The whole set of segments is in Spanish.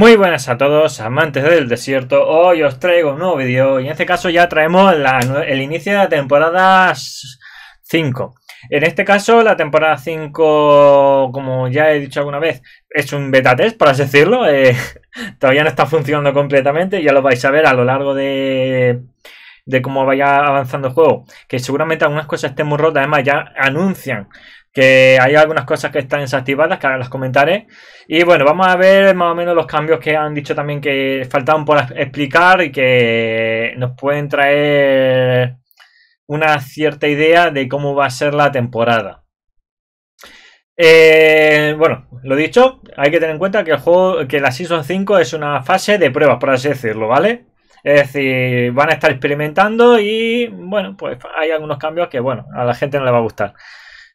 Muy buenas a todos, amantes del desierto. Hoy os traigo un nuevo vídeo y en este caso ya traemos el inicio de la temporada 5. En este caso, la temporada 5, como ya he dicho alguna vez, es un beta test, por así decirlo. Eh, todavía no está funcionando completamente, ya lo vais a ver a lo largo de, de cómo vaya avanzando el juego. Que seguramente algunas cosas estén muy rotas, además ya anuncian que hay algunas cosas que están desactivadas, que ahora las comentaré. Y bueno, vamos a ver más o menos los cambios que han dicho también que faltaban por explicar y que nos pueden traer una cierta idea de cómo va a ser la temporada. Eh, bueno, lo dicho, hay que tener en cuenta que el juego, que la Season 5 es una fase de pruebas, por así decirlo, ¿vale? Es decir, van a estar experimentando y bueno, pues hay algunos cambios que bueno, a la gente no le va a gustar.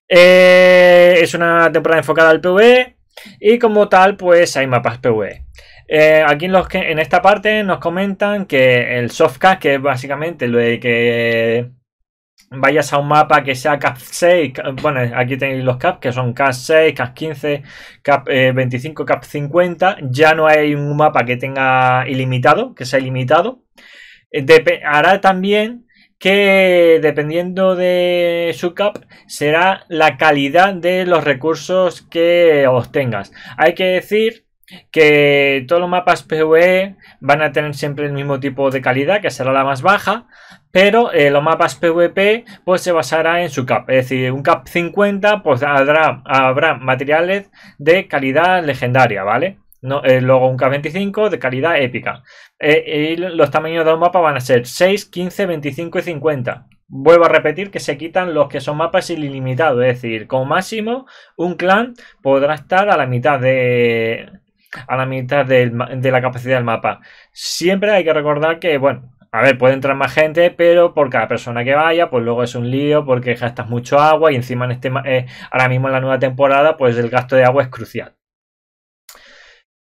Eh, es una temporada enfocada al PvE y como tal pues hay mapas PvE. Eh, aquí en, los en esta parte nos comentan que el softcast, que es básicamente lo de que vayas a un mapa que sea CAP 6, bueno, aquí tenéis los caps que son CAP 6, CAP 15, CAP 25, eh, CAP 50, ya no hay un mapa que tenga ilimitado, que sea ilimitado. ahora hará también que dependiendo de su cap será la calidad de los recursos que obtengas. Hay que decir que todos los mapas PvE van a tener siempre el mismo tipo de calidad, que será la más baja, pero eh, los mapas PvP pues se basará en su cap, es decir, un cap 50 pues habrá materiales de calidad legendaria, ¿vale? Eh, luego un K25 de calidad épica. Eh, los tamaños de los mapas van a ser 6, 15, 25 y 50. Vuelvo a repetir que se quitan los que son mapas ilimitados, es decir, como máximo un clan podrá estar a la mitad de a la mitad de, la capacidad del mapa. Siempre hay que recordar que, bueno, a ver, puede entrar más gente, pero por cada persona que vaya, pues luego es un lío porque gastas mucho agua y encima en este eh, ahora mismo en la nueva temporada, pues el gasto de agua es crucial.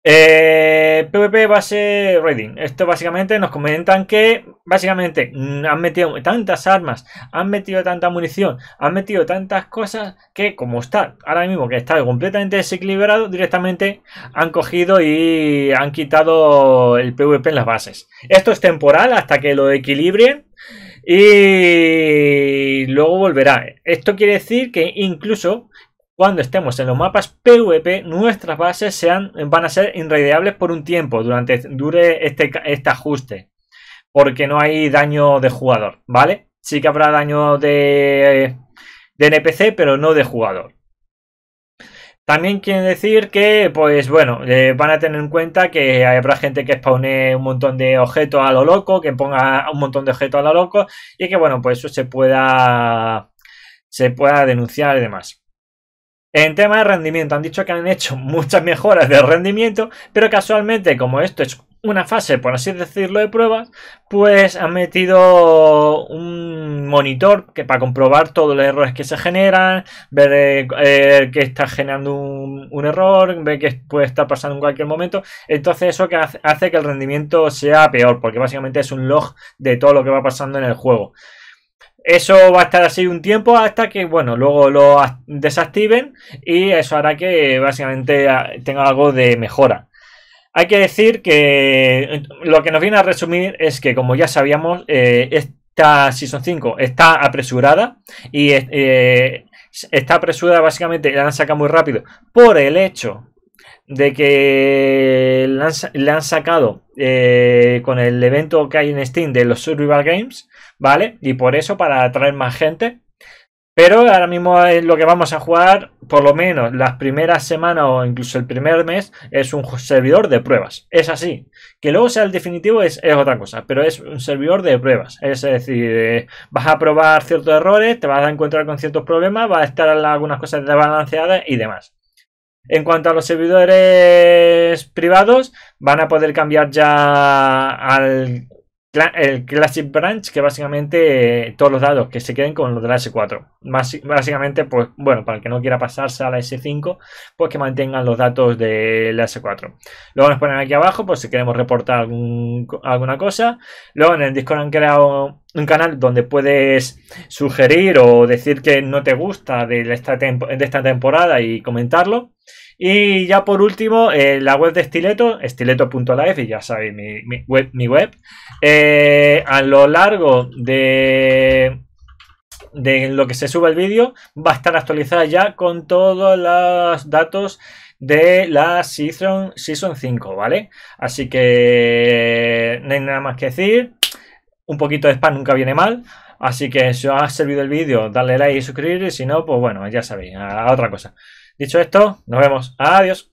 Eh, PvP base raiding. Esto básicamente nos comentan que básicamente mm, han metido tantas armas, han metido tanta munición, han metido tantas cosas que como está ahora mismo que está completamente desequilibrado, directamente han cogido y han quitado el PvP en las bases. Esto es temporal hasta que lo equilibren y luego volverá. Esto quiere decir que incluso cuando estemos en los mapas PvP, nuestras bases sean, van a ser irradiables por un tiempo durante dure este, este ajuste. Porque no hay daño de jugador, ¿vale? Sí que habrá daño de, NPC, pero no de jugador. También quiere decir que, pues bueno, eh, van a tener en cuenta que habrá gente que spawne un montón de objetos a lo loco, que ponga un montón de objetos a lo loco, y que bueno, pues eso se pueda, se pueda denunciar y demás. En tema de rendimiento, han dicho que han hecho muchas mejoras de rendimiento, pero casualmente, como esto es una fase, por así decirlo, de pruebas, pues han metido un monitor que para comprobar todos los errores que se generan, ver eh, eh, que está generando un, error, ver que puede estar pasando en cualquier momento. Entonces eso hace que el rendimiento sea peor, porque básicamente es un log de todo lo que va pasando en el juego. Eso va a estar así un tiempo hasta que, bueno, luego lo desactiven y eso hará que básicamente ah, tenga algo de mejora. Hay que decir que eh, lo que nos viene a resumir es que, como ya sabíamos, eh, esta Season 5 está apresurada y eh, está apresurada básicamente, la han sacado muy rápido por el hecho de que le han, sacado eh, con el evento que hay en Steam de los Survival Games, ¿vale? Y por eso, para atraer más gente. Pero ahora mismo es lo que vamos a jugar, por lo menos las primeras semanas o incluso el primer mes, es un servidor de pruebas. Es así. Que luego sea el definitivo es, otra cosa, pero es un servidor de pruebas. Es decir, eh, vas a probar ciertos errores, te vas a encontrar con ciertos problemas, vas a estar algunas cosas desbalanceadas y demás. En cuanto a los servidores privados, van a poder cambiar ya al Classic Branch, que básicamente eh, todos los datos que se queden con los de la S4. básicamente, pues bueno, para el que no quiera pasarse a la S5, pues que mantengan los datos de la S4. Luego nos ponen aquí abajo, pues si queremos reportar alguna cosa. Luego en el Discord han creado un canal donde puedes sugerir o decir que no te gusta de esta temporada y comentarlo. Y ya por último, eh, la web de Estileto, estileto.life, y ya sabéis mi, web. Mi web. Eh, a lo largo de, de lo que se suba el vídeo, va a estar actualizada ya con todos los datos de la Season, season 5, ¿vale? Así que no hay nada más que decir. Un poquito de spam nunca viene mal. Así que si os ha servido el vídeo, dale like y suscribir. si no, pues bueno, ya sabéis, a otra cosa. Dicho esto, nos vemos. Adiós.